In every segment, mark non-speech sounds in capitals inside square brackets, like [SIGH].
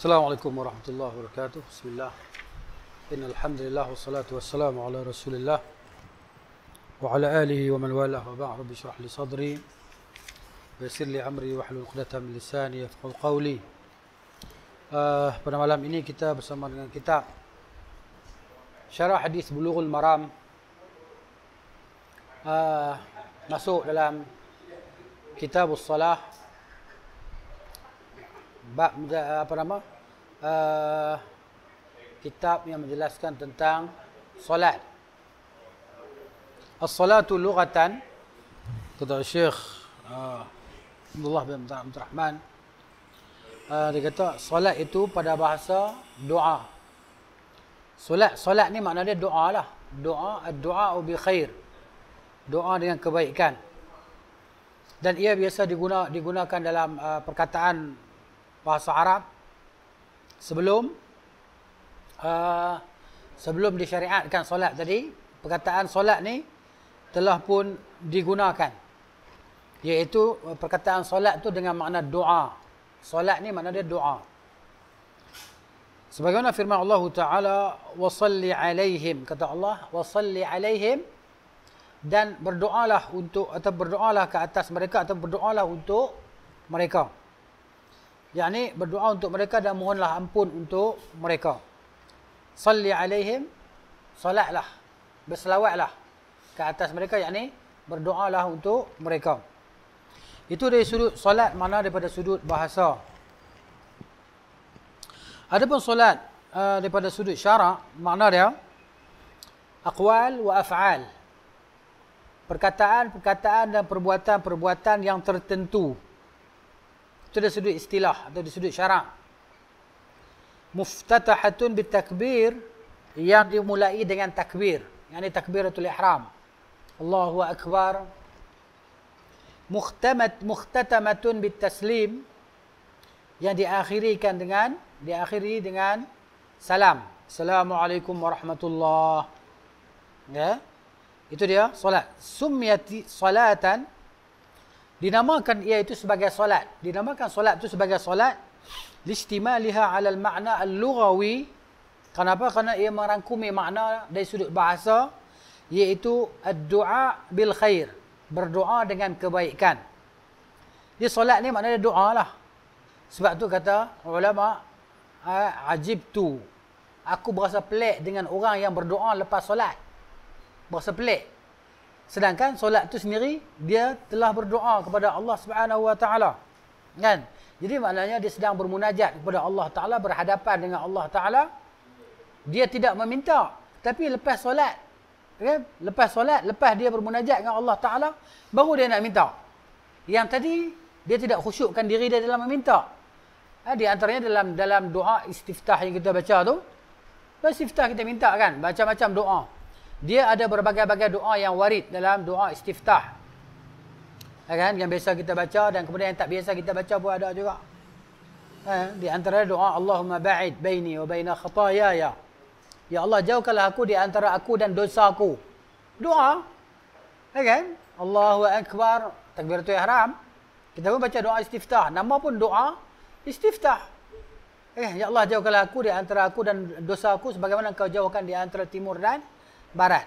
السلام عليكم ورحمة الله وبركاته بسم الله إن الحمد لله والصلاة والسلام على رسول الله وعلى آله ومن والاه وبعد رب اشرح لي صدري ويسر لي أمري واحلل عقدة من لساني يفقه قولي uh, pada malam ini kita bersama dengan kitab Syarah Hadis Bulughul Maram uh, masuk dalam Kitabus Salah bab apa nama uh, kitab yang menjelaskan tentang solat as-salatu lughatan kata syekh eh, Abdullah bin Abdul Rahman uh, dia kata solat itu pada bahasa doa solat solat ni makna dia doa lah doa ad doa bi khair doa dengan kebaikan dan ia biasa diguna digunakan dalam uh, perkataan bahasa Arab sebelum uh, sebelum disyariatkan solat tadi perkataan solat ni telah pun digunakan iaitu perkataan solat tu dengan makna doa solat ni makna dia doa sebagaimana firman Allah taala wasalli alaihim kata Allah wasalli alaihim dan berdoalah untuk atau berdoalah ke atas mereka atau berdoalah untuk mereka yakni berdoa untuk mereka dan mohonlah ampun untuk mereka salli alaihim solatlah berselawatlah ke atas mereka yakni berdoalah untuk mereka itu dari sudut solat mana daripada sudut bahasa adapun solat uh, daripada sudut syarak makna dia aqwal wa af'al perkataan-perkataan dan perbuatan-perbuatan yang tertentu itu dari sudut istilah atau dari sudut syarak. Muftatahatun bitakbir yang dimulai dengan takbir. Yang ini takbiratul ihram. Allahu Akbar. Mukhtamat, mukhtatamatun bitaslim yang diakhirikan dengan diakhiri dengan salam. Assalamualaikum warahmatullahi. Ya. Itu dia solat. Summiyati salatan dinamakan ia itu sebagai solat dinamakan solat itu sebagai solat listimaliha alal makna al-lughawi kenapa kerana ia merangkumi makna dari sudut bahasa iaitu addu'a bil khair berdoa dengan kebaikan dia solat ni maknanya doa lah sebab tu kata ulama ajib tu aku berasa pelik dengan orang yang berdoa lepas solat berasa pelik Sedangkan solat itu sendiri dia telah berdoa kepada Allah Subhanahu Wa Taala. Kan? Jadi maknanya dia sedang bermunajat kepada Allah Taala berhadapan dengan Allah Taala. Dia tidak meminta tapi lepas solat kan? Lepas solat, lepas dia bermunajat dengan Allah Taala baru dia nak minta. Yang tadi dia tidak khusyukkan diri dia dalam meminta. Ha, di antaranya dalam dalam doa istiftah yang kita baca tu. Lepas istiftah kita minta kan macam-macam doa dia ada berbagai-bagai doa yang warid dalam doa istiftah. Ya kan? Yang biasa kita baca dan kemudian yang tak biasa kita baca pun ada juga. Kan? Di antara doa Allahumma ba'id baini wa baina khatayaya. Ya Allah jauhkanlah aku di antara aku dan dosa aku. Doa. Ya kan? Allahu Akbar. Takbiratul Ihram. Kita pun baca doa istiftah. Nama pun doa istiftah. Ya Allah jauhkanlah aku di antara aku dan dosa aku. Sebagaimana kau jauhkan di antara timur dan barat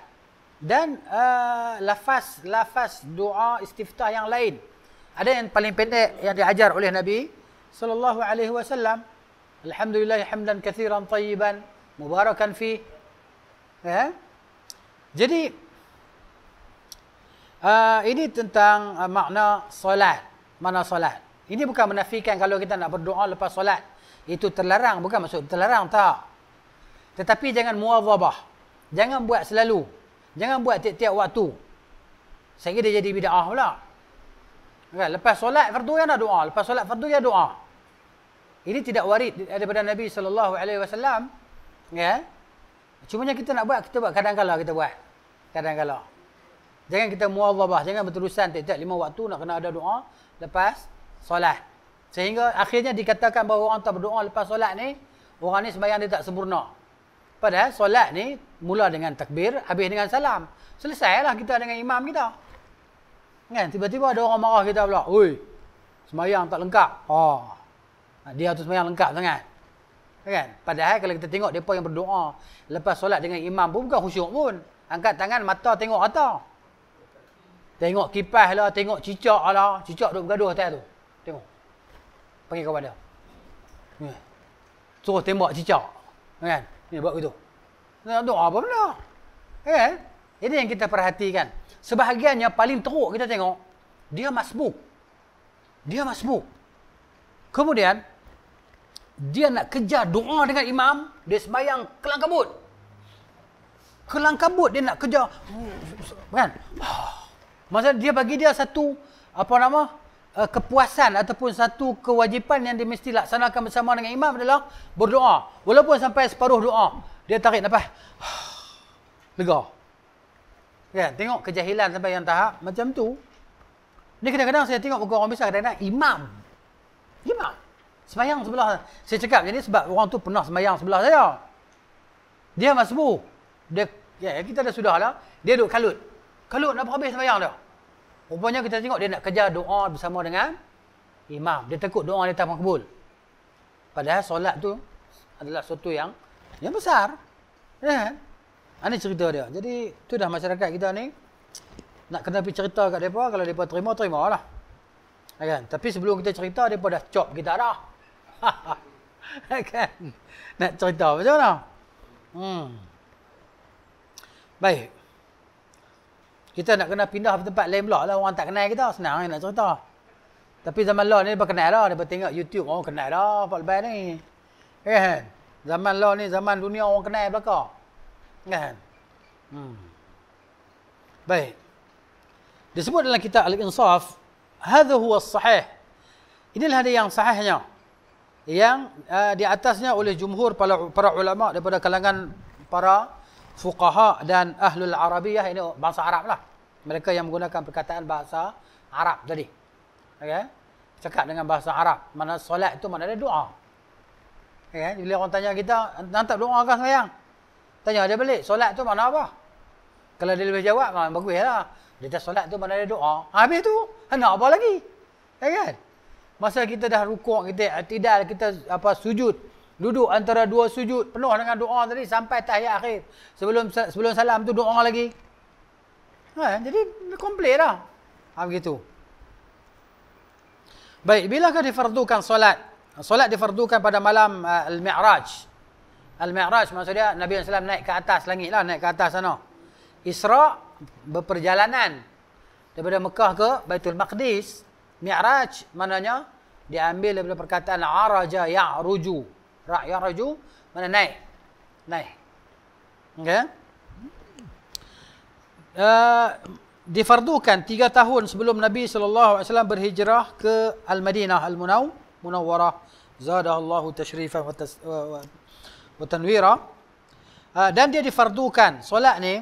dan uh, lafaz lafaz doa istiftah yang lain ada yang paling pendek yang diajar oleh nabi sallallahu alaihi wasallam alhamdulillah hamdan kathiran tayyiban mubarakan fi ya jadi uh, ini tentang uh, makna solat mana solat ini bukan menafikan kalau kita nak berdoa lepas solat itu terlarang bukan maksud terlarang tak tetapi jangan muazzabah Jangan buat selalu. Jangan buat tiap-tiap waktu. Sehingga dia jadi bida'ah pula. Kan? Lepas solat, fardu yang ada doa. Lepas solat, fardu yang ada doa. Ini tidak warid daripada Nabi SAW. Ya? Cuma yang kita nak buat, kita buat. Kadang-kadang kita buat. Kadang-kadang. Jangan kita muallabah. Jangan berterusan tiap-tiap lima waktu nak kena ada doa. Lepas solat. Sehingga akhirnya dikatakan bahawa orang tak berdoa lepas solat ni. Orang ni sembahyang dia tak sempurna. Padahal solat ni mula dengan takbir, habis dengan salam. Selesailah kita dengan imam kita. Kan? Tiba-tiba ada orang marah kita pula. Ui, semayang tak lengkap. Oh, Dia tu semayang lengkap sangat. Kan? Padahal kalau kita tengok mereka yang berdoa lepas solat dengan imam pun bukan khusyuk pun. Angkat tangan, mata tengok atas. Tengok kipas lah, tengok cicak lah. Cicak duduk bergaduh atas tu. Tengok. Pergi kepada. Ya. Suruh tembak cicak. Kan? Ini buat begitu. Nak doa apa benda? Kan? Ini yang kita perhatikan. Sebahagian yang paling teruk kita tengok, dia masbuk. Dia masbuk. Kemudian, dia nak kejar doa dengan imam, dia sembahyang kelang kabut. Kelang kabut dia nak kejar. Hmm, kan? Ah. Masa dia bagi dia satu, apa nama? uh, kepuasan ataupun satu kewajipan yang dia mesti laksanakan bersama dengan imam adalah berdoa. Walaupun sampai separuh doa, dia tarik apa [SIGHS] Lega. Ya, Tengok kejahilan sampai yang tahap macam tu. Ni kadang-kadang saya tengok muka orang besar kadang-kadang imam. Imam. Semayang sebelah. Saya cakap jadi sebab orang tu pernah semayang sebelah saya. Dia masbu. Dia, ya, kita dah sudah lah. Dia duduk kalut. Kalut nak habis semayang dia. Rupanya kita tengok dia nak kejar doa bersama dengan imam. Dia takut doa dia tak makbul. Padahal solat tu adalah sesuatu yang yang besar. Ya. Kan? Ini cerita dia. Jadi tu dah masyarakat kita ni nak kena pergi cerita kat mereka. Kalau mereka terima, terima lah. Ya kan? Tapi sebelum kita cerita, mereka dah cop kita dah. [LAUGHS] Ya kan? Nak cerita macam mana? Hmm. Baik. Kita nak kena pindah tempat lain pula lah. Orang tak kenal kita. Senang eh nak cerita. Tapi zaman law ni dia berkenal dah. Dia tengok YouTube. Orang oh, kenal dah. Apa lebih ni. Kan? Zaman law ni zaman dunia orang kenal belakang. Kan? Hmm. Baik. Disebut dalam kitab Al-Insaf. Hadha huwa sahih. Inilah dia yang sahihnya. Yang uh, di atasnya oleh jumhur para, para ulama daripada kalangan para fuqaha dan ahlul arabiyah ini bangsa Arab lah. Mereka yang menggunakan perkataan bahasa Arab tadi. Okay? Cakap dengan bahasa Arab. Mana solat itu maknanya doa. Okay? Bila orang tanya kita, nantap doa kan sayang? Tanya dia balik, solat itu mana apa? Kalau dia lebih jawab, kan, bagus lah. Dia tak solat itu maknanya doa. Habis tu, ha, nak apa lagi? Okay? Kan? Masa kita dah rukuk, kita tidak, kita apa sujud. Duduk antara dua sujud penuh dengan doa tadi sampai tahiyat akhir. Sebelum sebelum salam tu doa lagi. Ha, jadi komplit lah Ha begitu. Baik, bila kita difardukan solat? Solat difardukan pada malam uh, Al-Mi'raj. Al-Mi'raj maksudnya Nabi SAW naik ke atas langit lah, naik ke atas sana. Isra' berperjalanan daripada Mekah ke Baitul Maqdis. Mi'raj maknanya diambil daripada perkataan Araja Ya'ruju. Ya Rakyat raju mana naik? Naik. Okay. Uh, eh, difardukan tiga tahun sebelum Nabi SAW berhijrah ke Al-Madinah Al-Munaw. Munawwarah. Zadahallahu tashrifah wa tanwira. Uh, dan dia difardukan. Solat ni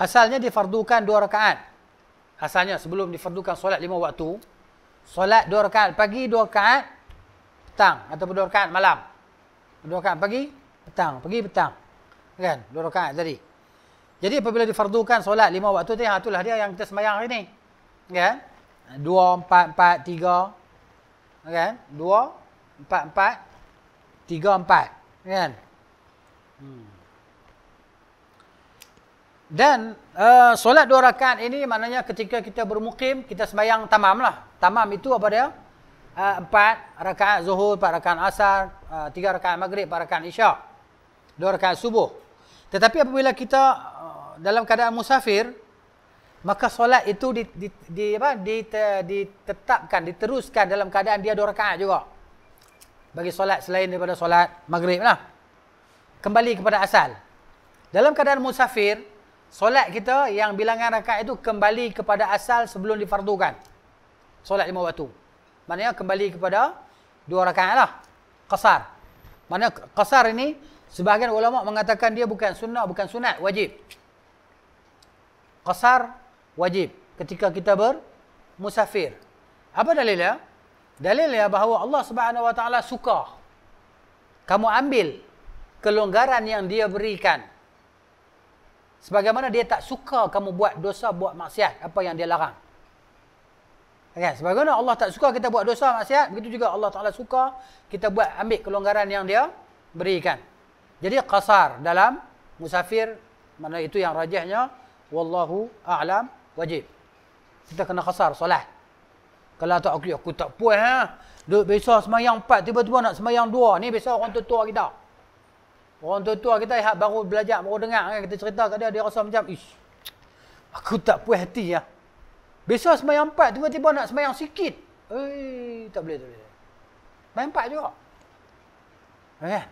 asalnya difardukan dua rakaat. Asalnya sebelum difardukan solat lima waktu. Solat dua rakaat. Pagi dua rakaat petang ataupun dua rakaat malam. Dua rakaat pagi, petang, pagi, petang. Kan? Dua rakaat tadi. Jadi apabila difardukan solat lima waktu tadi, ha, itulah dia yang kita sembahyang hari ni. Kan? Dua, empat, empat, tiga. Kan? Dua, empat, empat, tiga, empat. Kan? Hmm. Dan uh, solat dua rakaat ini maknanya ketika kita bermukim, kita sembahyang tamam lah. Tamam itu apa dia? Ah, empat rakaat zuhur, empat rakaat asar, ah, tiga rakaat maghrib, empat rakaat isyak, dua rakaat subuh. Tetapi apabila kita ah, dalam keadaan musafir, maka solat itu ditetapkan, diteruskan dalam keadaan dia dua rakaat juga. Bagi solat selain daripada solat maghrib lah. Kembali kepada asal. Dalam keadaan musafir, solat kita yang bilangan rakaat itu kembali kepada asal sebelum difardukan. Solat lima waktu. Maknanya kembali kepada dua rakaat lah. Qasar. Maknanya qasar ini sebahagian ulama mengatakan dia bukan sunnah, bukan sunat, wajib. Qasar wajib ketika kita bermusafir. Apa dalilnya? Dalilnya bahawa Allah Subhanahu Wa Taala suka kamu ambil kelonggaran yang dia berikan. Sebagaimana dia tak suka kamu buat dosa, buat maksiat apa yang dia larang. Okay, mana Allah tak suka kita buat dosa maksiat, begitu juga Allah Taala suka kita buat ambil kelonggaran yang dia berikan. Jadi kasar dalam musafir mana itu yang rajahnya, wallahu a'lam wajib. Kita kena kasar solat. Kalau tak aku, aku tak puas ha. Duduk biasa semayang empat, tiba-tiba nak semayang dua. Ni biasa orang tua kita. Orang tua kita yang baru belajar, baru dengar kan. Kita cerita kat dia, dia rasa macam, ish. Aku tak puas hati Ya. Besok semayang empat, tiba-tiba nak semayang sikit. Ui, tak boleh, tak boleh. Semayang empat juga. Ya.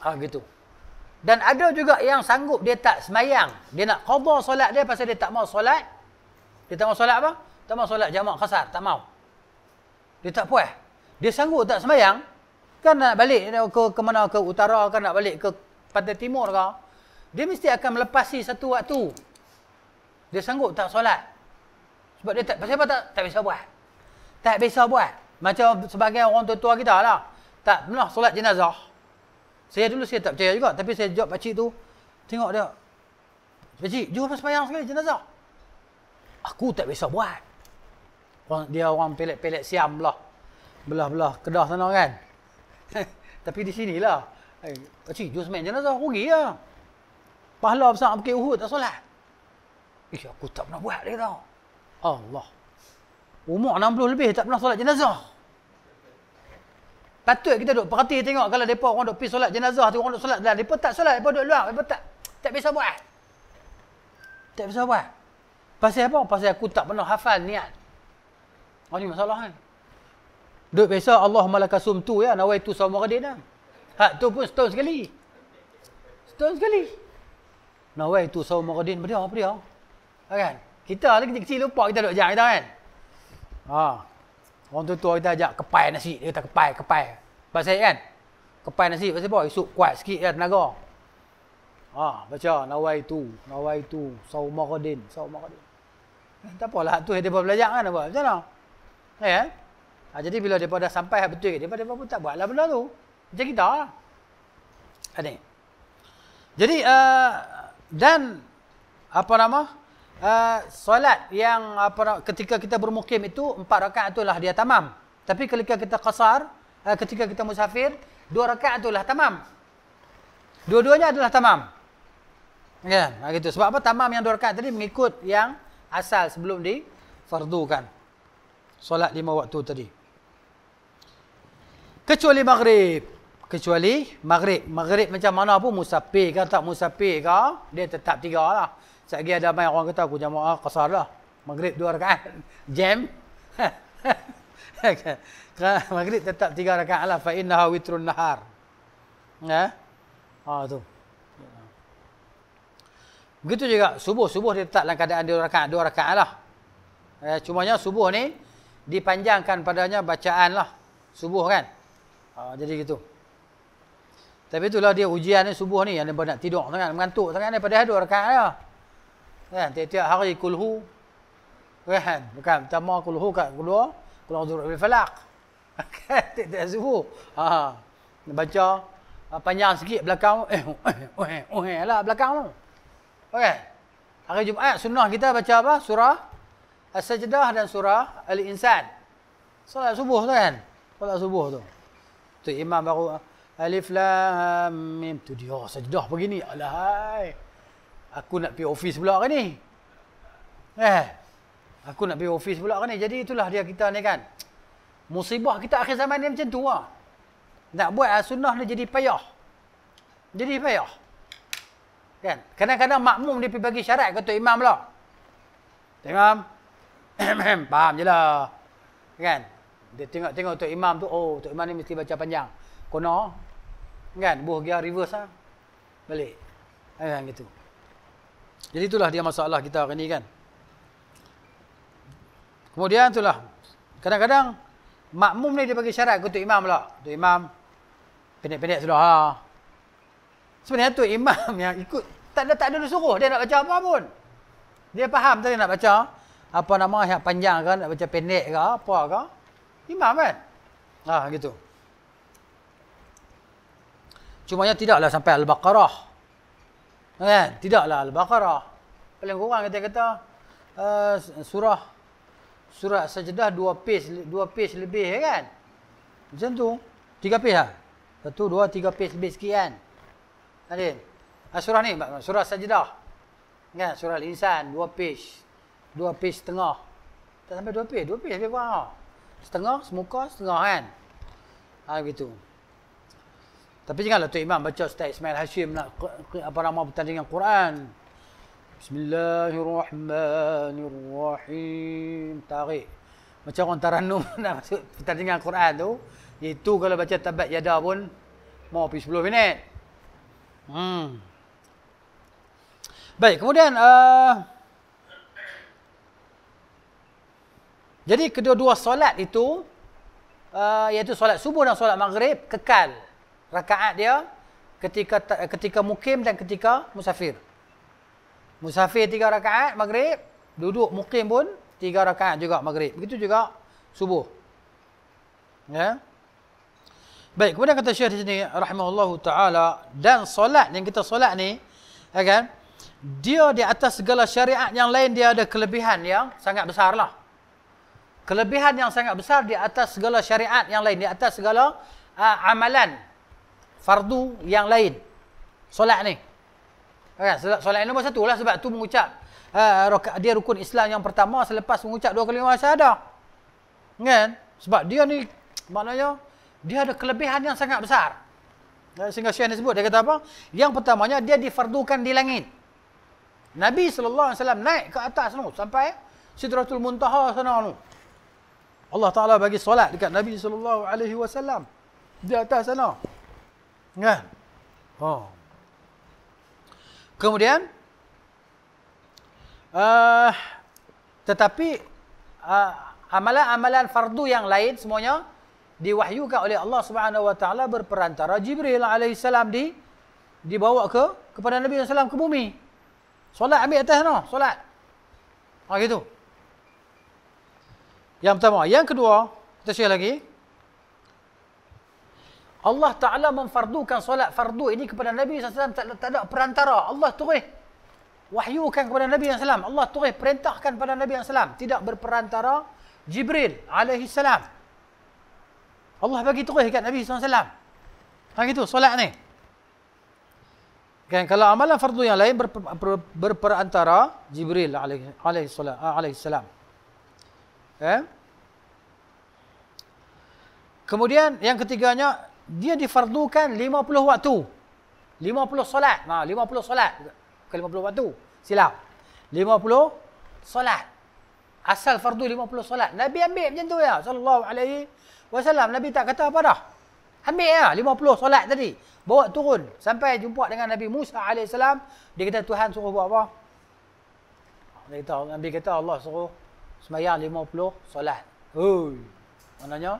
Ha, gitu. Dan ada juga yang sanggup dia tak semayang. Dia nak khabar solat dia pasal dia tak mau solat. Dia tak mau solat apa? Tak mau solat jamak khasar. Tak mau. Dia tak puas. Dia sanggup tak semayang. Kan nak balik ke, ke mana? Ke utara kan nak balik ke pantai timur kan? Dia mesti akan melepasi satu waktu. Dia sanggup tak solat. Sebab dia tak, pasal apa tak, tak biasa buat. Tak biasa buat. Macam sebagai orang tua-tua kita lah. Tak pernah solat jenazah. Saya dulu saya tak percaya juga. Tapi saya jawab pakcik tu. Tengok dia. Pakcik, jom pas sebayang sekali jenazah. Aku tak biasa buat. Orang, dia orang pelet pelet siam lah. Belah-belah kedah sana kan. [LAUGHS] tapi di sini lah. Eh, pakcik, jom sebayang jenazah. Rugi lah. Pahala besar Bukit Uhud tak solat. Eh, aku tak pernah buat lagi tau. Allah. Umur 60 lebih tak pernah solat jenazah. Patut kita duk perhati tengok kalau depa orang duk pergi solat jenazah tu orang duk solat dalam depa tak solat depa duk luar depa tak tak bisa buat. Tak bisa buat. Pasal apa? Pasal aku tak pernah hafal niat. Oh ni masalah kan. Duk biasa Allahumma lakasum tu ya nawai tu sama radin dah. Ha tu pun setahun sekali. Setahun sekali. Nawai tu sama radin beria beria. Kan? Okay. Kita lagi kecil-kecil lupa kita duk ajak kita kan. Ha. Orang tua-tua kita ajak kepai nasi. Dia kata kepai, kepai. Pasal kan? Kepai nasi. Pasal apa? Esok kuat sikit lah tenaga. Ha. Baca. Nawai tu. Nawai tu. Saumaradin. Saumaradin. Eh, tak apalah. Tu yang dia belajar kan. Apa? Macam mana? Eh, eh? Ha, jadi bila dia dah sampai betul. Dia dia pun tak buat lah benda tu. Macam kita lah. Ha, ni. Jadi. Uh, dan. Apa nama? uh, solat yang apa ketika kita bermukim itu empat rakaat itulah dia tamam. Tapi ketika kita qasar, uh, ketika kita musafir, dua rakaat itulah tamam. Dua-duanya adalah tamam. Ya, yeah, begitu. Sebab apa? Tamam yang dua rakaat tadi mengikut yang asal sebelum di kan Solat lima waktu tadi. Kecuali maghrib. Kecuali maghrib. Maghrib macam mana pun musafir ke tak musafir ke. Dia tetap tiga lah. Sekejap lagi ada banyak orang kata aku jamaah kasar lah. Maghrib dua rakaat. Jam. [LAUGHS] Maghrib tetap tiga rakaat lah. Fa'inna witrun nahar. Ya. Ha tu. Begitu juga subuh. Subuh dia tetap dalam keadaan dua rakaat. Dua rakaat lah. Eh, cumanya subuh ni dipanjangkan padanya bacaan lah. Subuh kan. Ha, jadi gitu. Tapi itulah dia ujian ni subuh ni. Yang dia nak tidur sangat. Mengantuk sangat ni. Padahal dua rakaat lah kan tiap-tiap hari kulhu kan bukan pertama kulhu kat kedua kulhu zuru bil falaq tiap-tiap subuh ha, ha. baca ah, panjang sikit belakang eh oh eh, oh, eh, oh eh, lah belakang tu okey hari jumaat sunnah kita baca apa surah as-sajdah dan surah al-insan solat subuh tu kan solat subuh tu tu imam baru Alif lam mim tu dia sajdah begini alahai aku nak pergi office pula hari ni. Eh. Aku nak pergi office pula hari ni. Jadi itulah dia kita ni kan. Musibah kita akhir zaman ni macam tu lah. Nak buat ah, sunnah ni jadi payah. Jadi payah. Kan? Kadang-kadang makmum dia pergi bagi syarat kata imam lah. Imam. [COUGHS] Faham je lah. Kan? Dia tengok-tengok Tok Imam tu, oh Tok Imam ni mesti baca panjang. kono, Kan? Buah dia reverse lah. Balik. Kan gitu. Jadi itulah dia masalah kita hari ini kan. Kemudian itulah. Kadang-kadang makmum ni dia bagi syarat untuk imam pula. Untuk imam. Pendek-pendek sudah. Ha. Sebenarnya tu imam [LAUGHS] yang ikut. Tak ada, tak ada dia suruh. Dia nak baca apa pun. Dia faham tadi nak baca. Apa nama yang panjang kan. Nak baca pendek ke apa ke. Imam kan. Ha gitu. Cuma Cumanya tidaklah sampai Al-Baqarah. Kan? Tidaklah Al-Baqarah. Paling kurang kita kata uh, surah surah sajadah dua page dua page lebih ya kan? Macam tu. Tiga page lah. Satu, dua, tiga page lebih sikit kan? Adil. Uh, ah, surah ni, surah sajadah. Kan? Surah Al-Insan, dua page. Dua page setengah. Tak sampai dua page. Dua page lebih kurang. Setengah, semuka, setengah kan? Ha, ah, begitu. Begitu. Tapi janganlah tu Imam baca Ustaz Ismail Hashim nak apa nama bertanding dengan Quran. Bismillahirrahmanirrahim. Tarik. Macam orang taranum [LAUGHS] nak masuk bertanding dengan Quran tu. Itu kalau baca tabat yada pun mau pergi 10 minit. Hmm. Baik, kemudian uh, jadi kedua-dua solat itu uh, iaitu solat subuh dan solat maghrib kekal rakaat dia ketika ketika mukim dan ketika musafir. Musafir tiga rakaat maghrib, duduk mukim pun tiga rakaat juga maghrib. Begitu juga subuh. Ya. Baik, kemudian kata Syekh di sini rahimahullahu taala dan solat yang kita solat ni ya kan dia di atas segala syariat yang lain dia ada kelebihan yang sangat besar lah. Kelebihan yang sangat besar di atas segala syariat yang lain, di atas segala uh, amalan fardu yang lain. Solat ni. Ya, solat nombor satu lah sebab tu mengucap uh, dia rukun Islam yang pertama selepas mengucap dua kali syahadah. Kan? Sebab dia ni maknanya dia ada kelebihan yang sangat besar. Ha, sehingga Syekh ni sebut dia kata apa? Yang pertamanya dia difardukan di langit. Nabi sallallahu alaihi wasallam naik ke atas tu sampai Sidratul Muntaha sana tu. Allah Taala bagi solat dekat Nabi sallallahu alaihi wasallam di atas sana. Kan? Oh. Kemudian uh, tetapi uh, amalan-amalan fardu yang lain semuanya diwahyukan oleh Allah Subhanahu wa taala berperantara Jibril alaihi salam di dibawa ke kepada Nabi SAW ke bumi. Solat ambil atas no, solat. Ha gitu. Yang pertama, yang kedua, kita share lagi. Allah Ta'ala memfardukan solat fardu ini kepada Nabi SAW tak, tak ada perantara. Allah turih wahyukan kepada Nabi SAW. Allah turih perintahkan kepada Nabi SAW. Tidak berperantara Jibril alaihi salam. Allah bagi turih kat Nabi SAW. Kan ha, gitu solat ni. Kan, kalau amalan fardu yang lain ber, ber, berperantara Jibril ah, alaihi, salam. Eh? Kemudian yang ketiganya dia difardukan 50 waktu. 50 solat. Ha, 50 solat. Bukan 50 waktu. Silap. 50 solat. Asal fardu 50 solat. Nabi ambil macam tu ya. Sallallahu alaihi wasallam. Nabi tak kata apa dah. Ambil ya. 50 solat tadi. Bawa turun. Sampai jumpa dengan Nabi Musa AS. Dia kata Tuhan suruh buat apa? Dia kata, Nabi kata Allah suruh semayang 50 solat. Oh. Maknanya.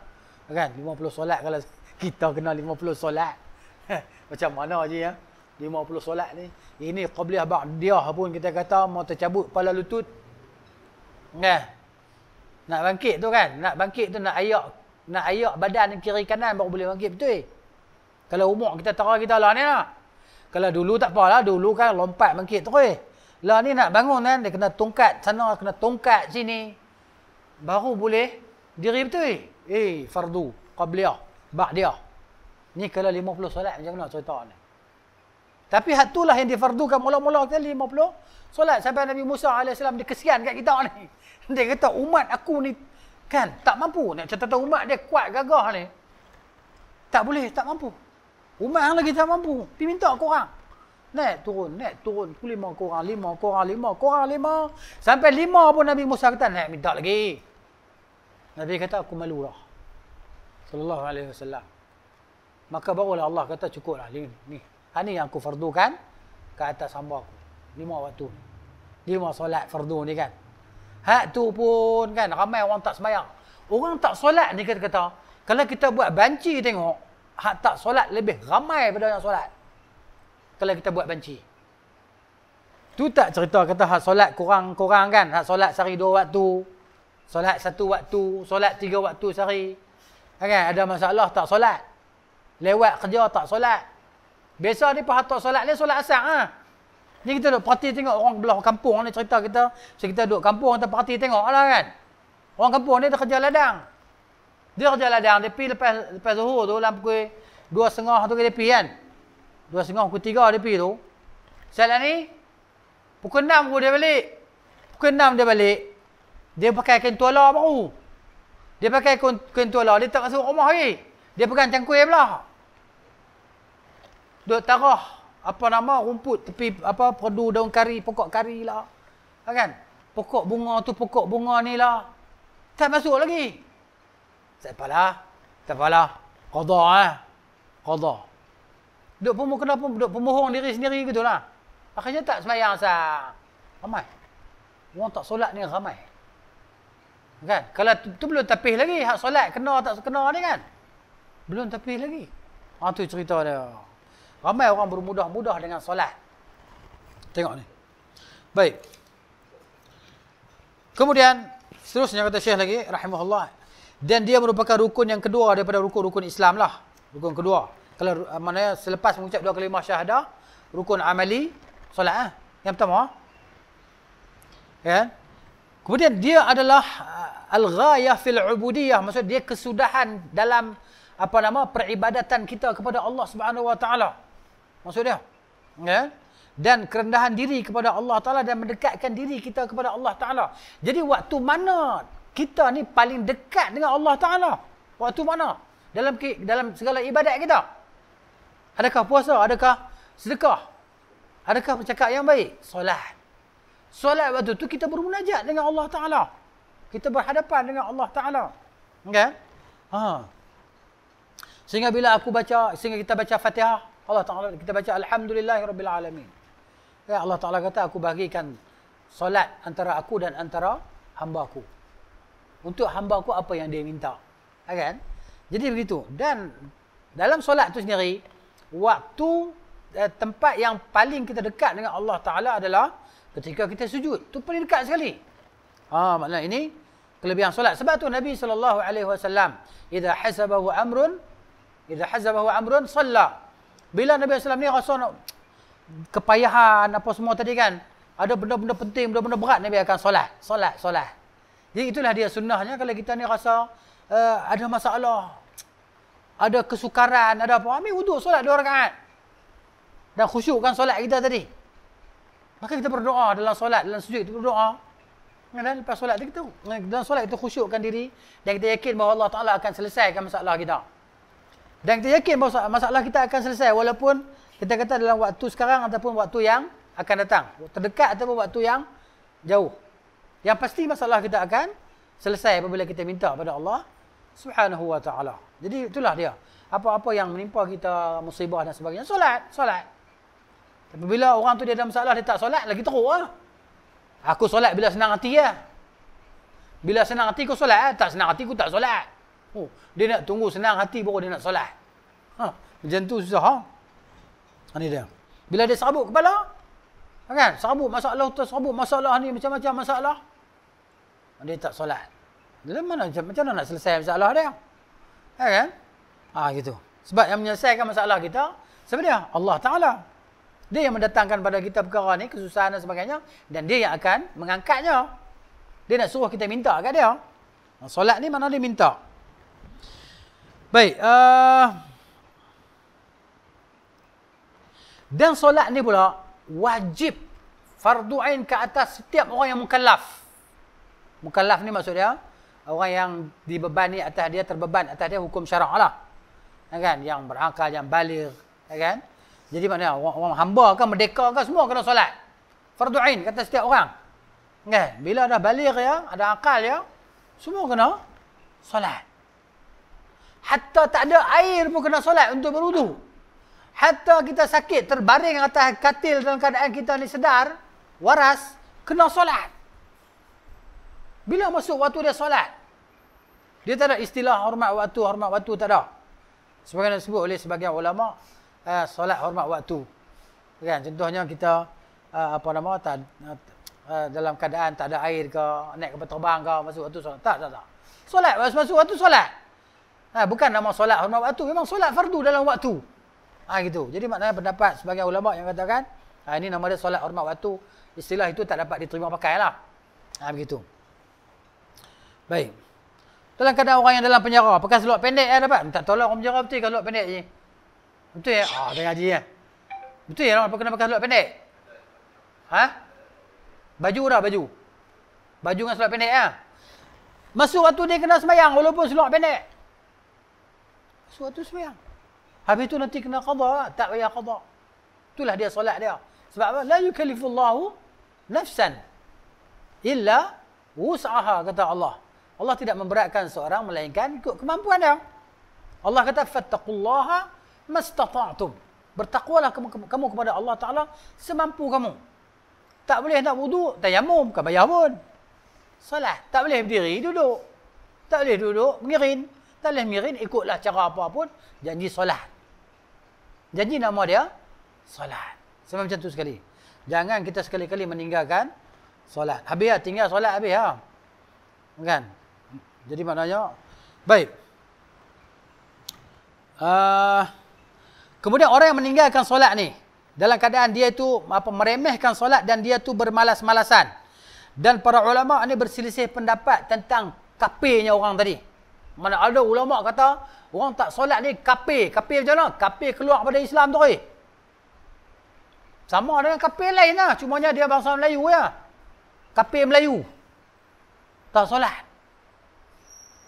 Kan? 50 solat kalau kita kena 50 solat. [LAUGHS] Macam mana je ya? 50 solat ni. Ini qabliyah ba'diyah pun kita kata mau tercabut kepala lutut. Nah. Nak bangkit tu kan? Nak bangkit tu nak ayak nak ayak badan kiri kanan baru boleh bangkit betul. Eh? Kalau umur kita tara kita lah ni nak. Kalau dulu tak apalah, dulu kan lompat bangkit tu Eh? Lah ni nak bangun kan, dia kena tongkat sana, kena tongkat sini. Baru boleh diri betul. Eh, eh fardu, qabliyah bab dia. Ni kalau lima puluh solat macam mana cerita ni. Tapi hak lah yang difardukan mula-mula lima puluh solat sampai Nabi Musa AS dia kesian kat kita ni. [LAUGHS] Dia kata umat aku ni kan tak mampu. Nak cerita umat dia kuat gagah ni. Tak boleh, tak mampu. Umat lagi tak mampu. Pergi minta korang. Naik turun, naik turun. Lima korang, lima korang, lima korang, lima. Sampai lima pun Nabi Musa kata, naik minta lagi. Nabi kata, aku malu lah sallallahu alaihi wasallam maka barulah Allah kata cukuplah ni ha, ni ini yang aku fardukan ke atas hamba aku lima waktu lima solat fardu ni kan hak tu pun kan ramai orang tak sembahyang orang tak solat ni kata kata kalau kita buat banci tengok hak tak solat lebih ramai daripada yang solat kalau kita buat banci tu tak cerita kata hak solat kurang-kurang kan hak solat sehari dua waktu solat satu waktu solat tiga waktu sehari Okay, ada masalah tak solat. Lewat kerja tak solat. Biasa ni pahat tak solat ni solat asal. Ha? Ni kita duduk parti tengok orang belah kampung ni cerita kita. So kita duduk kampung kita parti tengok lah kan. Orang kampung ni dia kerja ladang. Dia kerja ladang. Dia pergi lepas, lepas zuhur tu dalam pukul dua setengah tu dia pergi kan. Dua setengah pukul tiga dia pergi tu. Salat ni pukul enam pun dia balik. Pukul enam dia balik. Dia pakai kain tuala baru. Dia pakai kentuala, dia tak masuk rumah lagi. Dia pegang cangkui pula. Duk tarah apa nama rumput tepi apa perdu daun kari, pokok kari lah. Ha, kan? Pokok bunga tu pokok bunga ni lah. Tak masuk lagi. Tak apalah. Tak apalah. Qadha eh. Qadha. Duk pemohon kenapa duk pemohon diri sendiri gitulah. Akhirnya tak sembahyang sah. Ramai. Orang tak solat ni ramai. Kan? Kalau tu, tu belum tapih lagi hak solat kena tak kena ni kan. Belum tapih lagi. Ha tu cerita dia. Ramai orang bermudah-mudah dengan solat. Tengok ni. Baik. Kemudian seterusnya kata Syekh lagi rahimahullah dan dia merupakan rukun yang kedua daripada rukun-rukun Islam lah. Rukun kedua. Kalau ah, mana selepas mengucap dua kalimah syahadah, rukun amali solat ah. Yang pertama. Ya kan? Ya? Kemudian dia adalah uh, al-ghayah fil ubudiyah maksud dia kesudahan dalam apa nama peribadatan kita kepada Allah Subhanahu wa taala. Maksud dia. Ya. Dan kerendahan diri kepada Allah taala dan mendekatkan diri kita kepada Allah taala. Jadi waktu mana kita ni paling dekat dengan Allah taala? Waktu mana? Dalam dalam segala ibadat kita. Adakah puasa? Adakah sedekah? Adakah bercakap yang baik? Solat solat waktu tu kita bermunajat dengan Allah Taala. Kita berhadapan dengan Allah Taala. okay, Ha. Sehingga bila aku baca, sehingga kita baca Fatihah, Allah Taala kita baca alhamdulillahirabbil alamin. Ya Allah Taala kata aku bahagikan solat antara aku dan antara hamba-Ku. Untuk hamba-Ku apa yang dia minta. Ya kan? Jadi begitu dan dalam solat tu sendiri waktu eh, tempat yang paling kita dekat dengan Allah Taala adalah ketika kita sujud tu paling dekat sekali ha maknanya ini kelebihan solat sebab tu nabi sallallahu alaihi wasallam idza hasabahu amrun idza hasabahu amrun salla bila nabi sallam ni rasa nak kepayahan apa semua tadi kan ada benda-benda penting benda-benda berat nabi akan solat solat solat jadi itulah dia sunnahnya kalau kita ni rasa uh, ada masalah ada kesukaran ada apa ambil wuduk solat dua rakaat dan khusyukkan solat kita tadi Maka kita berdoa dalam solat, dalam sujud itu berdoa. Dan eh? lepas solat itu, eh, dalam solat itu khusyukkan diri. Dan kita yakin bahawa Allah Ta'ala akan selesaikan masalah kita. Dan kita yakin bahawa masalah kita akan selesai. Walaupun kita kata dalam waktu sekarang ataupun waktu yang akan datang. Terdekat ataupun waktu yang jauh. Yang pasti masalah kita akan selesai apabila kita minta kepada Allah Subhanahu Wa Ta'ala. Jadi itulah dia. Apa-apa yang menimpa kita musibah dan sebagainya. Solat, solat. Tapi bila orang tu dia ada masalah dia tak solat lagi teruk ah. Aku solat bila senang hati ya, Bila senang hati aku solat ah, tak senang hati aku tak solat. Oh, dia nak tunggu senang hati baru dia nak solat. Ha, macam tu susah ah. Ha? Ini ha, dia. Bila dia serabut kepala kan? Serabut masalah tu serabut masalah ni macam-macam masalah. Dia tak solat. Dia mana macam, macam mana nak selesai masalah dia? Ha, kan? Ah ha, gitu. Sebab yang menyelesaikan masalah kita sebenarnya Allah Taala. Dia yang mendatangkan pada kita perkara ni, kesusahan dan sebagainya. Dan dia yang akan mengangkatnya. Dia nak suruh kita minta kat dia. Solat ni mana dia minta. Baik. Uh, dan solat ni pula wajib fardu'in ke atas setiap orang yang mukallaf. Mukallaf ni maksud dia orang yang dibebani atas dia terbeban atas dia hukum syarak lah. Ya kan? Yang berakal, yang balik. Ya kan? Jadi maknanya orang, orang hamba kan merdeka kan semua kena solat. Fardu ain kata setiap orang. Okay. bila dah baligh ya, ada akal ya, semua kena solat. Hatta tak ada air pun kena solat untuk berwudu. Hatta kita sakit terbaring atas katil dalam keadaan kita ni sedar, waras, kena solat. Bila masuk waktu dia solat? Dia tak ada istilah hormat waktu, hormat waktu tak ada. Sebagaimana disebut oleh sebagian ulama' uh, solat hormat waktu. Kan? Contohnya kita uh, apa nama tak, uh, dalam keadaan tak ada air ke, naik kapal terbang ke, masuk waktu solat. Tak, tak, tak. Solat, masuk, masuk waktu solat. Ha, bukan nama solat hormat waktu. Memang solat fardu dalam waktu. Ha, gitu. Jadi maknanya pendapat sebagai ulama yang katakan, ha, ini nama dia solat hormat waktu. Istilah itu tak dapat diterima pakai lah. Ha, begitu. Baik. Dalam keadaan orang yang dalam penjara. Apakah seluar pendek yang eh, dapat? Tak tolong orang penjara betul kalau pendek je. Betul ya? Ah, dari Haji kan. Betul ya lah, orang kena pakai seluar pendek? Ha? Baju dah baju. Baju dengan seluar pendek ah. Ya? Masuk waktu dia kena sembahyang walaupun seluar pendek. Masuk waktu sembahyang. Habis tu nanti kena qada, tak payah qada. Itulah dia solat dia. Sebab apa? La yukallifullahu nafsan illa wus'aha kata Allah. Allah tidak memberatkan seorang melainkan ikut kemampuan dia. Allah kata fattaqullaha mastata'tum. Bertakwalah kamu, kamu kepada Allah Taala semampu kamu. Tak boleh nak wuduk, tayamum bukan bayar pun. Solat, tak boleh berdiri, duduk. Tak boleh duduk, mengirin. Tak boleh mengirin, ikutlah cara apa pun janji solat. Janji nama dia solat. Sama macam tu sekali. Jangan kita sekali-kali meninggalkan solat. Habis ya, tinggal solat habis ha. Kan? Jadi maknanya baik. Ah uh, Kemudian orang yang meninggalkan solat ni dalam keadaan dia itu apa meremehkan solat dan dia tu bermalas-malasan. Dan para ulama ni berselisih pendapat tentang kafirnya orang tadi. Mana ada ulama kata orang tak solat ni kafir. Kafir macam mana? Kafir keluar pada Islam tu. Eh? Sama dengan kafir lain lah. Cumanya dia bangsa Melayu ya. Kafir Melayu. Tak solat.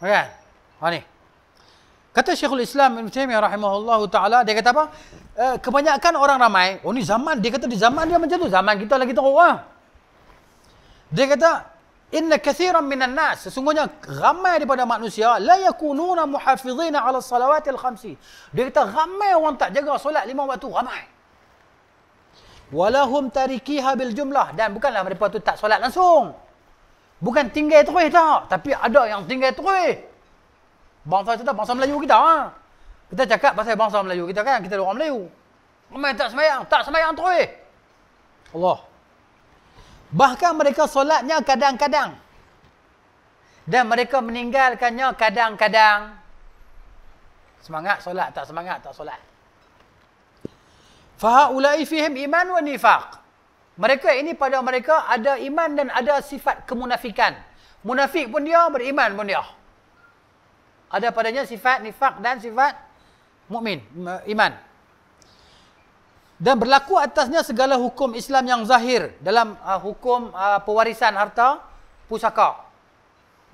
Kan? Okay. Ha ni. Kata Syekhul Islam Ibn Taymiyyah rahimahullahu taala dia kata apa? E, kebanyakan orang ramai, oh ni zaman dia kata di zaman dia macam tu, zaman kita lagi teruk ah. Dia kata inna kathiran minan nas sesungguhnya ramai daripada manusia la yakununa muhafizina ala salawatil khamsi. Dia kata ramai orang tak jaga solat lima waktu, ramai. Walahum tarikiha bil jumlah dan bukanlah mereka tu tak solat langsung. Bukan tinggal terus tak, tapi ada yang tinggal terus bangsa kita bangsa Melayu kita ha? kita cakap pasal bangsa Melayu kita kan kita orang Melayu ramai tak semayang tak semayang terus eh. Allah bahkan mereka solatnya kadang-kadang dan mereka meninggalkannya kadang-kadang semangat solat tak semangat tak solat fahaulai fihim iman wa nifaq mereka ini pada mereka ada iman dan ada sifat kemunafikan munafik pun dia beriman pun dia ada padanya sifat nifak dan sifat mukmin iman dan berlaku atasnya segala hukum Islam yang zahir dalam uh, hukum uh, pewarisan harta pusaka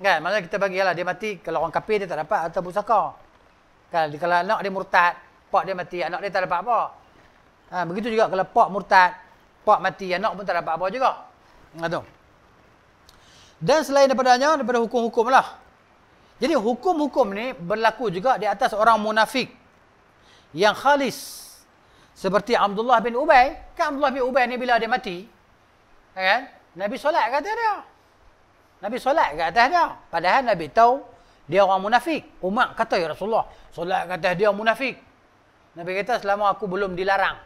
kan maknanya kita bagilah dia mati kalau orang kafir dia tak dapat harta pusaka kalau kalau anak dia murtad pak dia mati anak dia tak dapat apa ha, begitu juga kalau pak murtad pak mati anak pun tak dapat apa juga ha, tu. dan selain daripadanya daripada hukum-hukum lah jadi hukum-hukum ni berlaku juga di atas orang munafik yang khalis. Seperti Abdullah bin Ubay, kan Abdullah bin Ubay ni bila dia mati, ya kan? Nabi solat kat atas dia. Nabi solat kat atas dia. Padahal Nabi tahu dia orang munafik. Umar kata ya Rasulullah, solat kat atas dia munafik. Nabi kata selama aku belum dilarang.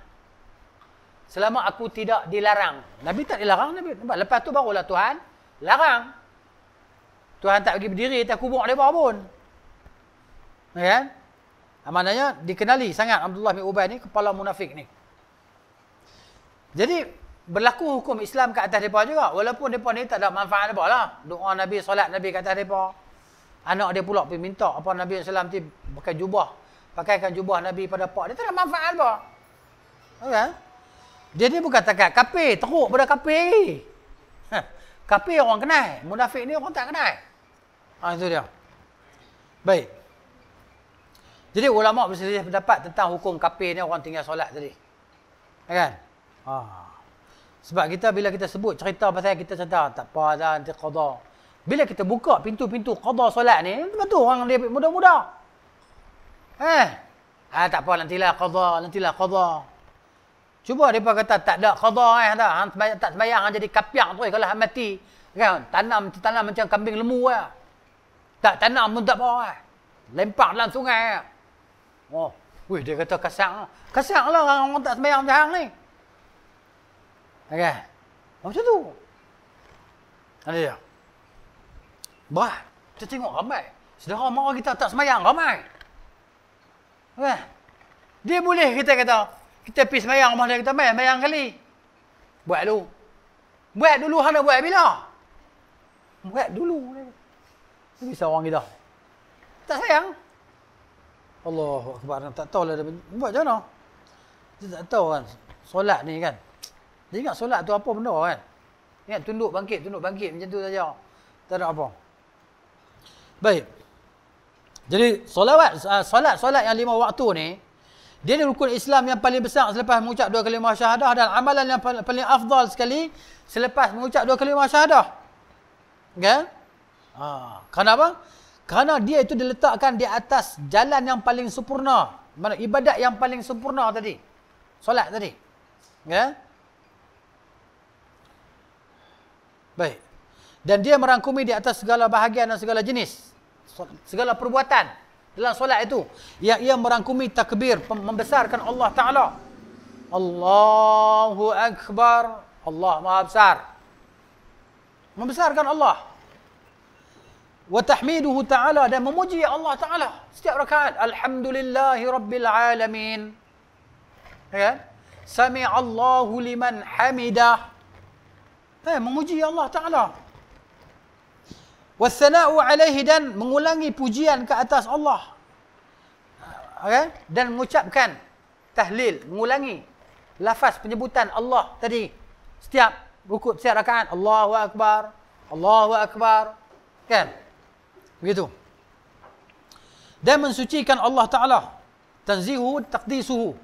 Selama aku tidak dilarang. Nabi tak dilarang Nabi. Lepas tu barulah Tuhan larang. Tuhan tak bagi berdiri atas kubur mereka pun. Kan? Ah, maknanya dikenali sangat Abdullah bin Ubay ni kepala munafik ni. Jadi berlaku hukum Islam ke atas mereka juga. Walaupun mereka ni tak ada manfaat apa lah. Doa Nabi, solat Nabi ke atas mereka. Anak dia pula pergi minta apa Nabi SAW ti pakai jubah. Pakaikan jubah Nabi pada pak. Dia tak ada manfaat apa. Ya kan? Dia ni bukan takat kapir. Teruk pada kapir. Kafir orang kenal. Munafik ni orang tak kenal. Ha, itu dia. Baik. Jadi ulama berselisih pendapat tentang hukum kafir ni orang tinggal solat tadi. Ha, kan? Ha. Sebab kita bila kita sebut cerita pasal kita cerita tak apa dah nanti qada. Bila kita buka pintu-pintu qada solat ni, betul orang dia muda-muda. Eh. Ha, tak apa nantilah qada, nantilah qada. Cuba mereka kata tak ada khadar eh dah. Hang sembahyang tak sembahyang ha, hang jadi kapiak tu eh, kalau hang mati. Kan? Tanam tanam macam kambing lemu ah. Eh. Tak tanam pun tak apa ah. Eh. Lempak dalam sungai Eh. Oh. Wih, dia kata kasar. Kasarlah orang, orang tak sembahyang macam hang ni. Okey. Oh, macam tu. Ada dia. Bah, kita tengok ramai. Sedara mara kita tak semayang, ramai. Kan? Dia boleh kita kata, kita pergi semayang rumah dia kata, main semayang kali. Buat dulu. Buat dulu, hana buat bila? Buat dulu. Itu bisa orang kita. Tak sayang. Allah Akbar, tak tahu lah buat macam mana. Dia tak tahu kan, solat ni kan. Dia ingat solat tu apa benda kan. Ingat tunduk bangkit, tunduk bangkit macam tu saja. Tak ada apa. Baik. Jadi solat, solat, solat yang lima waktu ni, dia ni rukun Islam yang paling besar selepas mengucap dua kalimah syahadah dan amalan yang paling afdal sekali selepas mengucap dua kalimah syahadah. Kan? Ha. Kerana apa? Kerana dia itu diletakkan di atas jalan yang paling sempurna. Mana ibadat yang paling sempurna tadi. Solat tadi. Kan? Baik. Dan dia merangkumi di atas segala bahagian dan segala jenis. Segala Perbuatan dalam solat itu yang ia merangkumi takbir membesarkan Allah taala Allahu akbar Allah Maha besar membesarkan Allah wa tahmiduhu taala dan memuji Allah taala setiap rakaat alhamdulillahi rabbil alamin ya kan sami Allahu liman hamidah eh memuji Allah taala Wasana'u alaihi dan mengulangi pujian ke atas Allah. Okay? Dan mengucapkan tahlil, mengulangi lafaz penyebutan Allah tadi. Setiap rukuk, setiap rakaat. Allahu Akbar. Allahu Akbar. Kan? Begitu. Dan mensucikan Allah Ta'ala. Tanzihu taqdisuhu.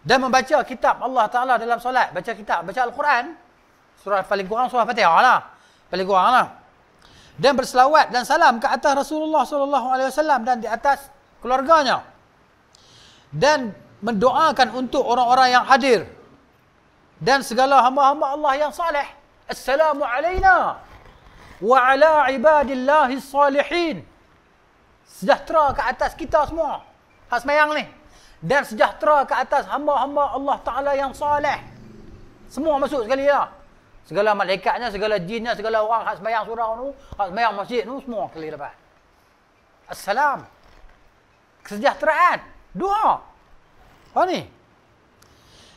Dan membaca kitab Allah Ta'ala dalam solat. Baca kitab. Baca Al-Quran. Surah paling kurang surah Fatihah lah. Paling kurang lah dan berselawat dan salam ke atas Rasulullah sallallahu alaihi wasallam dan di atas keluarganya. Dan mendoakan untuk orang-orang yang hadir dan segala hamba-hamba Allah yang saleh. Assalamu alayna wa ala ibadillah salihin. Sejahtera ke atas kita semua. Hak semayang ni. Dan sejahtera ke atas hamba-hamba Allah Ta'ala yang saleh. Semua masuk sekali lah. Segala malaikatnya, segala jinnya, segala orang khas bayang surau tu, khas bayang masjid tu semua kelir lepas. Assalam. Kesejahteraan. Doa. Apa ni?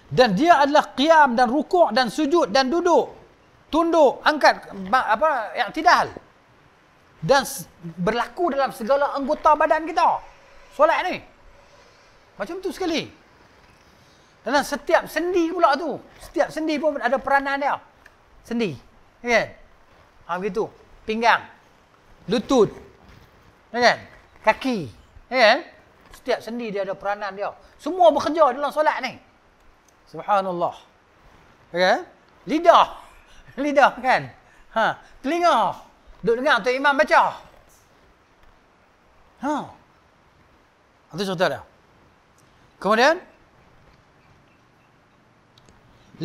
Dan dia adalah qiyam dan rukuk dan sujud dan duduk. Tunduk, angkat apa yang i'tidal. Dan berlaku dalam segala anggota badan kita. Solat ni. Macam tu sekali. Dalam setiap sendi pula tu. Setiap sendi pun ada peranan dia sendi ya kan ha begitu pinggang lutut ya kan kaki ya kan setiap sendi dia ada peranan dia semua bekerja dalam solat ni subhanallah kan lidah [LAUGHS] lidah kan ha telinga duk dengar tu imam baca ha itu cerita dia kemudian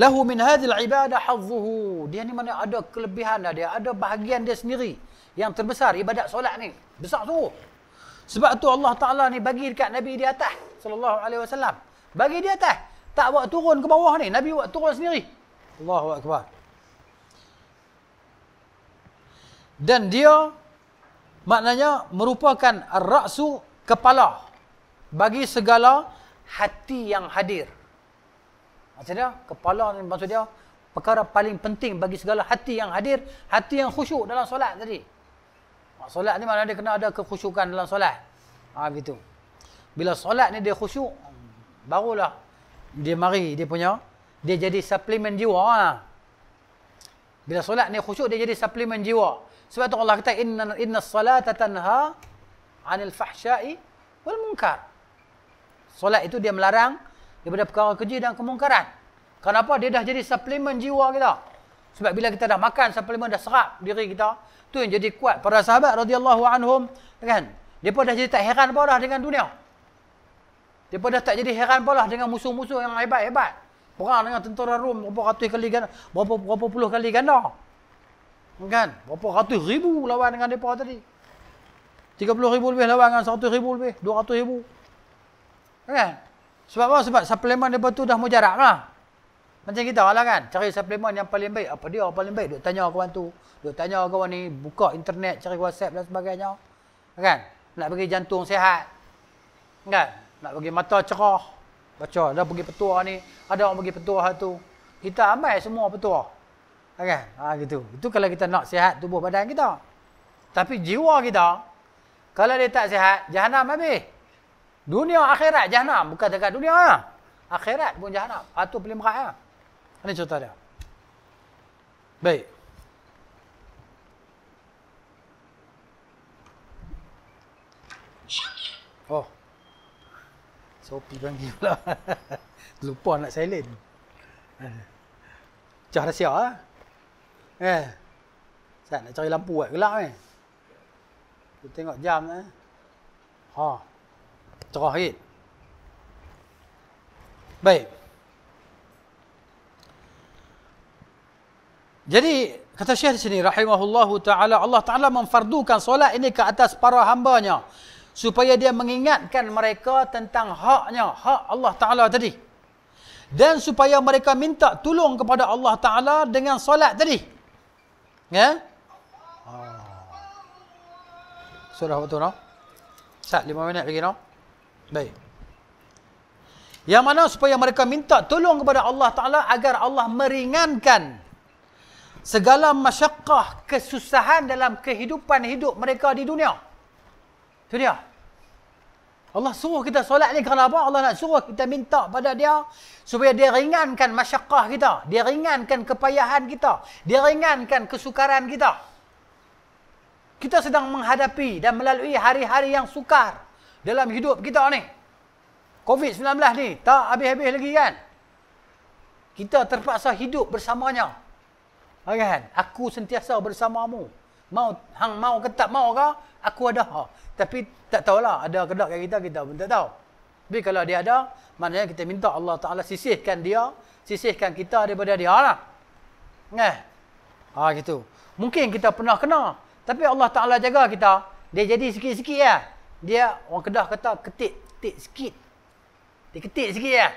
lahu min hadhil ibadah hadzuhu. Dia ni mana ada kelebihan dia, ada bahagian dia sendiri yang terbesar ibadat solat ni. Besar tu. Sebab tu Allah Taala ni bagi dekat Nabi di atas sallallahu alaihi wasallam. Bagi di atas. Tak buat turun ke bawah ni. Nabi buat turun sendiri. Allahu akbar. Dan dia maknanya merupakan ar-ra'su kepala bagi segala hati yang hadir. Maksudnya, kepala ni maksud dia perkara paling penting bagi segala hati yang hadir, hati yang khusyuk dalam solat tadi. Ha, solat ni mana dia kena ada kekhusyukan dalam solat. Ha, gitu. Bila solat ni dia khusyuk, barulah dia mari dia punya, dia jadi suplemen jiwa. Ha. Bila solat ni khusyuk, dia jadi suplemen jiwa. Sebab tu Allah kata, inna, inna salata tanha anil fahsyai wal munkar. Solat itu dia melarang daripada perkara keji dan kemungkaran. Kenapa? Dia dah jadi suplemen jiwa kita. Sebab bila kita dah makan suplemen dah serap diri kita, tu yang jadi kuat para sahabat radhiyallahu anhum, kan? Depa dah jadi tak heran apa dah dengan dunia. Depa dah tak jadi heran apa dah dengan musuh-musuh yang hebat-hebat. Perang dengan tentera Rom berapa ratus kali ganda, berapa berapa puluh kali ganda. Kan? Berapa ratus ribu lawan dengan depa tadi. 30 ribu lebih lawan dengan 100 ribu lebih, 200 ribu. Kan? Sebab apa? Sebab suplemen dia tu dah mujarab lah. Macam kita lah kan. Cari suplemen yang paling baik. Apa dia paling baik? Duk tanya kawan tu. Duk tanya kawan ni. Buka internet, cari whatsapp dan sebagainya. Kan? Nak bagi jantung sehat, Kan? Nak bagi mata cerah. Baca. Ada pergi petua ni. Ada orang pergi petua tu. Kita ambil semua petua. Kan? Ha, gitu. Itu kalau kita nak sihat tubuh badan kita. Tapi jiwa kita. Kalau dia tak sihat. Jahanam habis. Dunia akhirat jahanam. Bukan dekat dunia lah. Akhirat pun jahanam. Atau pilih merah lah. Ya. Ini cerita dia. Baik. Oh. Sopi panggil pula. [LAUGHS] Lupa nak silent. Cah rahsia lah. Eh. Saya nak cari lampu kat gelap ni. Eh. Kita tengok jam ni. Eh. Haa tauhid. Baik. Jadi kata Syekh di sini rahimahullahu taala Allah taala memfardukan solat ini ke atas para hambanya supaya dia mengingatkan mereka tentang haknya, hak Allah taala tadi. Dan supaya mereka minta tolong kepada Allah taala dengan solat tadi. Ya? Ah. Surah al tak? Sat lima minit lagi tak? Baik. Yang mana supaya mereka minta tolong kepada Allah Ta'ala agar Allah meringankan segala masyakah kesusahan dalam kehidupan hidup mereka di dunia. Itu dia. Allah suruh kita solat ni kerana apa? Allah nak suruh kita minta pada dia supaya dia ringankan masyakah kita. Dia ringankan kepayahan kita. Dia ringankan kesukaran kita. Kita sedang menghadapi dan melalui hari-hari yang sukar dalam hidup kita ni. COVID-19 ni tak habis-habis lagi kan? Kita terpaksa hidup bersamanya. Kan? Aku sentiasa bersamamu. Mau hang mau ke tak mau ke, aku ada. Ha. Tapi tak tahulah ada ke tak kita, kita pun tak tahu. Tapi kalau dia ada, maknanya kita minta Allah Ta'ala sisihkan dia, sisihkan kita daripada dia lah. Eh? Ha, gitu. Mungkin kita pernah kena. Tapi Allah Ta'ala jaga kita, dia jadi sikit-sikit ya. -sikit, eh? dia orang kedah kata ketik ketik sikit dia ketik sikit ya,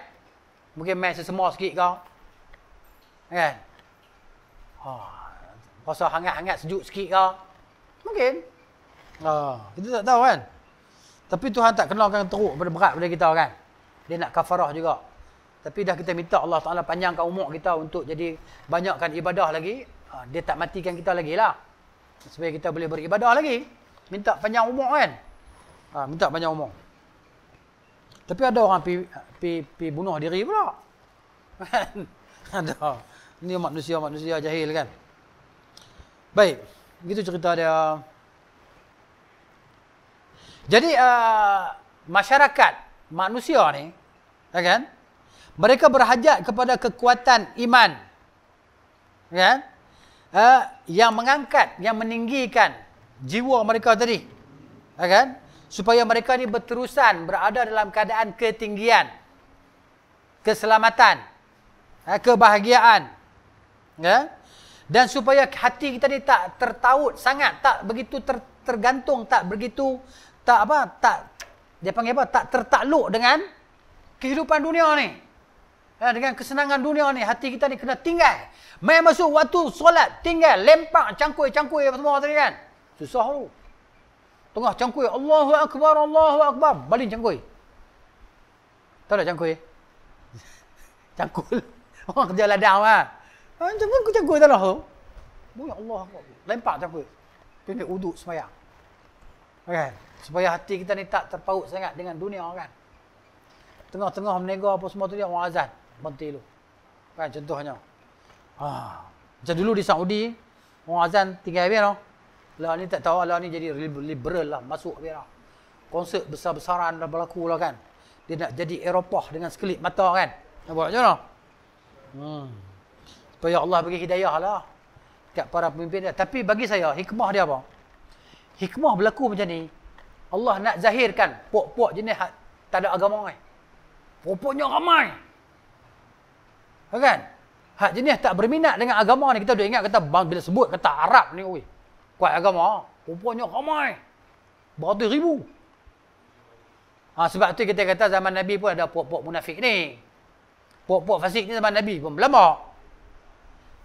mungkin main sesemua sikit kau kan oh, rasa hangat-hangat sejuk sikit kau mungkin oh, ah, kita tak tahu kan tapi Tuhan tak kenalkan teruk pada berat pada kita kan dia nak kafarah juga tapi dah kita minta Allah Ta'ala panjangkan umur kita untuk jadi banyakkan ibadah lagi ah, dia tak matikan kita lagi lah supaya kita boleh beribadah lagi minta panjang umur kan Ha, minta banyak umur. Tapi ada orang pi pi pi bunuh diri pula. [LAUGHS] ada. Ni manusia manusia jahil kan. Baik, gitu cerita dia. Jadi uh, masyarakat manusia ni ya kan? Mereka berhajat kepada kekuatan iman. Ya kan? Uh, yang mengangkat, yang meninggikan jiwa mereka tadi. Ya kan? supaya mereka ni berterusan berada dalam keadaan ketinggian keselamatan eh, kebahagiaan ya dan supaya hati kita ni tak tertaut sangat tak begitu ter, tergantung tak begitu tak apa tak dia panggil apa tak tertakluk dengan kehidupan dunia ni ya, dengan kesenangan dunia ni hati kita ni kena tinggal main masuk waktu solat tinggal lempak cangkui-cangkui semua tadi kan susah tu oh. Tengah cangkui. Allahu Akbar, Allahu Akbar. Baling cangkui. Tahu tak cangkui? [LAUGHS] cangkul. Orang kerja ladang lah. Ha, cangkul ke cangkul tak tahu. Bunyi Allah. Lempak cangkui, Pindah uduk semayang. Okay, Supaya hati kita ni tak terpaut sangat dengan dunia kan. Tengah-tengah menegar apa semua tu dia orang azan. Berhenti dulu. Kan contohnya. Ha. Macam dulu di Saudi. Orang azan tinggal habis tau. No? lah ni tak tahu lah ni jadi liberal lah masuk Vera. Lah. konsep besar-besaran dah berlaku lah kan. Dia nak jadi Eropah dengan sekelip mata kan. Nak buat macam mana? Hmm. Supaya Allah bagi hidayah lah. Kat para pemimpin dia. Tapi bagi saya, hikmah dia apa? Hikmah berlaku macam ni. Allah nak zahirkan puak-puak jenis hat, tak ada agama ni. Puak-puaknya ramai. Kan? Hak jenis tak berminat dengan agama ni. Kita dah ingat kata bila sebut kata Arab ni. Ui kuat agama. Rupanya ramai. Berada ribu. Ha, sebab tu kita kata zaman Nabi pun ada puak-puak munafik ni. Puak-puak fasik ni zaman Nabi pun berlambak.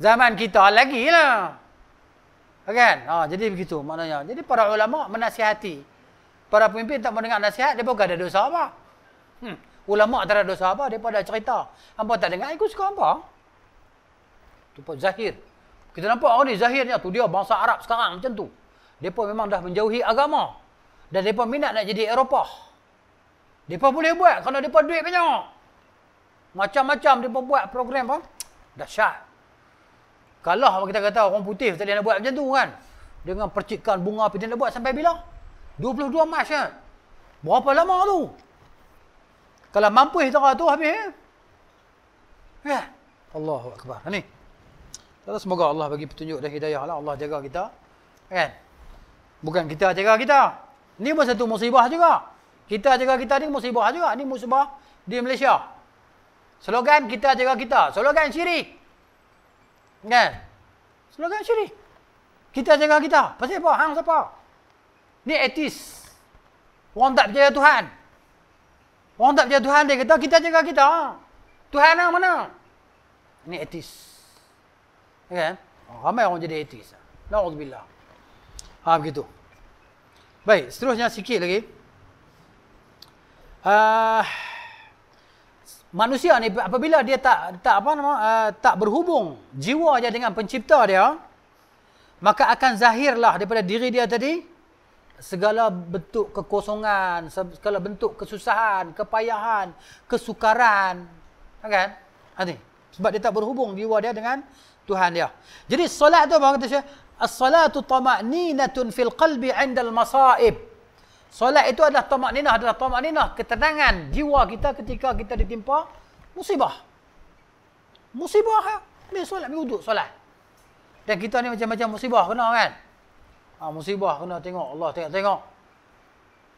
Zaman kita lagi lah. Kan? Ha, jadi begitu maknanya. Jadi para ulama menasihati. Para pemimpin tak mendengar nasihat, dia pun ada dosa apa. Hmm. Ulama tak ada dosa apa, Dia pun ada cerita. Apa tak dengar, aku suka apa. Itu pun zahir. Kita nampak oh, ni zahirnya tu dia bangsa Arab sekarang macam tu. Depa memang dah menjauhi agama. Dan depa minat nak jadi Eropah. Depa boleh buat kalau depa duit banyak. Macam-macam depa buat program apa? Dahsyat. Kalau kita kata orang putih tadi nak buat macam tu kan. Dengan percikan bunga apa dia nak buat sampai bila? 22 Mac kan. Berapa lama tu? Kalau mampu kita tu habis. Eh. Ya. Allahu akbar. Ha ni. Kita semoga Allah bagi petunjuk dan hidayah lah. Allah jaga kita. Kan? Bukan kita jaga kita. Ini pun satu musibah juga. Kita jaga kita ni musibah juga. Ini musibah di Malaysia. Slogan kita jaga kita. Slogan syirik. Kan? Slogan syirik. Kita jaga kita. Pasal apa? Hang siapa? Ni etis. Orang tak percaya Tuhan. Orang tak percaya Tuhan. Dia kata kita jaga kita. Tuhan lah mana? Ini etis. Ya kan? Ramai orang jadi ateis. Lah. Na'udzubillah. Ha begitu. Baik, seterusnya sikit lagi. Uh, manusia ni apabila dia tak tak apa nama uh, tak berhubung jiwa dia dengan pencipta dia, maka akan zahirlah daripada diri dia tadi segala bentuk kekosongan, segala bentuk kesusahan, kepayahan, kesukaran, kan? Ha, Sebab dia tak berhubung jiwa dia dengan Tuhan dia. Jadi solat tu apa kata saya? As-salatu tama'ninatun fil qalbi 'inda al-masa'ib. Solat itu adalah tama'ninah adalah tama'ninah ketenangan jiwa kita ketika kita ditimpa musibah. Musibah ya. Ha? Ni solat ni wuduk solat. Dan kita ni macam-macam musibah kena kan? Ha, musibah kena tengok Allah tengok tengok.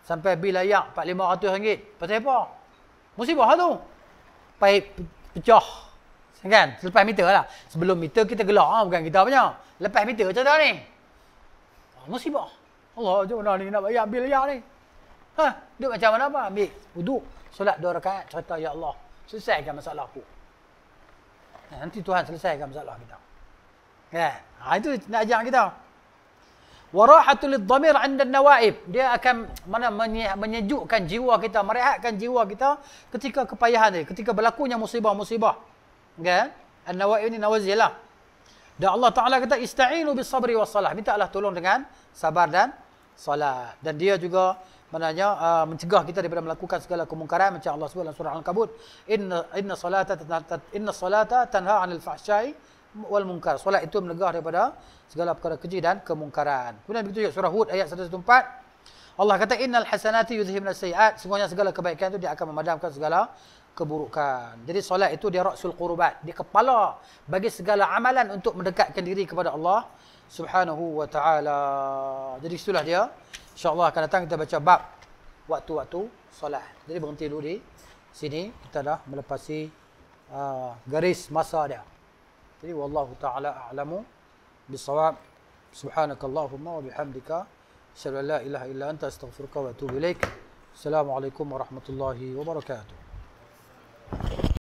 Sampai bil ayak 4500 ringgit. Pasal apa? Musibah tu. Pai pecah. Kan? Selepas meter lah. Sebelum meter kita gelak ha? bukan kita punya. Lepas meter macam ni. Ha, musibah. Allah macam mana lah ni nak bayar ambil ya ni. Ha, duduk macam mana apa? Ambil wuduk, solat dua rakaat, cerita ya Allah, selesaikan masalah aku. Ha, nanti Tuhan selesaikan masalah kita. Kan? Ha, itu nak ajar kita. Warahatul dhamir 'inda an-nawaib. Dia akan mana menyejukkan jiwa kita, merehatkan jiwa kita ketika kepayahan ni, ketika berlakunya musibah-musibah kan An-Nawawi ni Nawazil lah dan Allah Taala kata istainu bis sabri was salah Allah tolong dengan sabar dan solat dan dia juga maknanya uh, mencegah kita daripada melakukan segala kemungkaran macam Allah sebut dalam surah al-kabut inna inna salata inna salata tanha 'anil fahsya'i wal munkar solat itu mencegah daripada segala perkara keji dan kemungkaran kemudian begitu juga surah hud ayat 114 Allah kata innal hasanati yuzhibun sayiat semuanya segala kebaikan itu dia akan memadamkan segala keburukan. Jadi solat itu dia rasul qurbat, dia kepala bagi segala amalan untuk mendekatkan diri kepada Allah Subhanahu wa taala. Jadi itulah dia. Insya-Allah akan datang kita baca bab waktu-waktu solat. Jadi berhenti dulu di sini kita dah melepasi uh, garis masa dia. Jadi wallahu taala a'lamu bisawab. Subhanakallahumma wa bihamdika asyhadu an la ilaha illa anta astaghfiruka wa atubu ilaik. Assalamualaikum warahmatullahi wabarakatuh.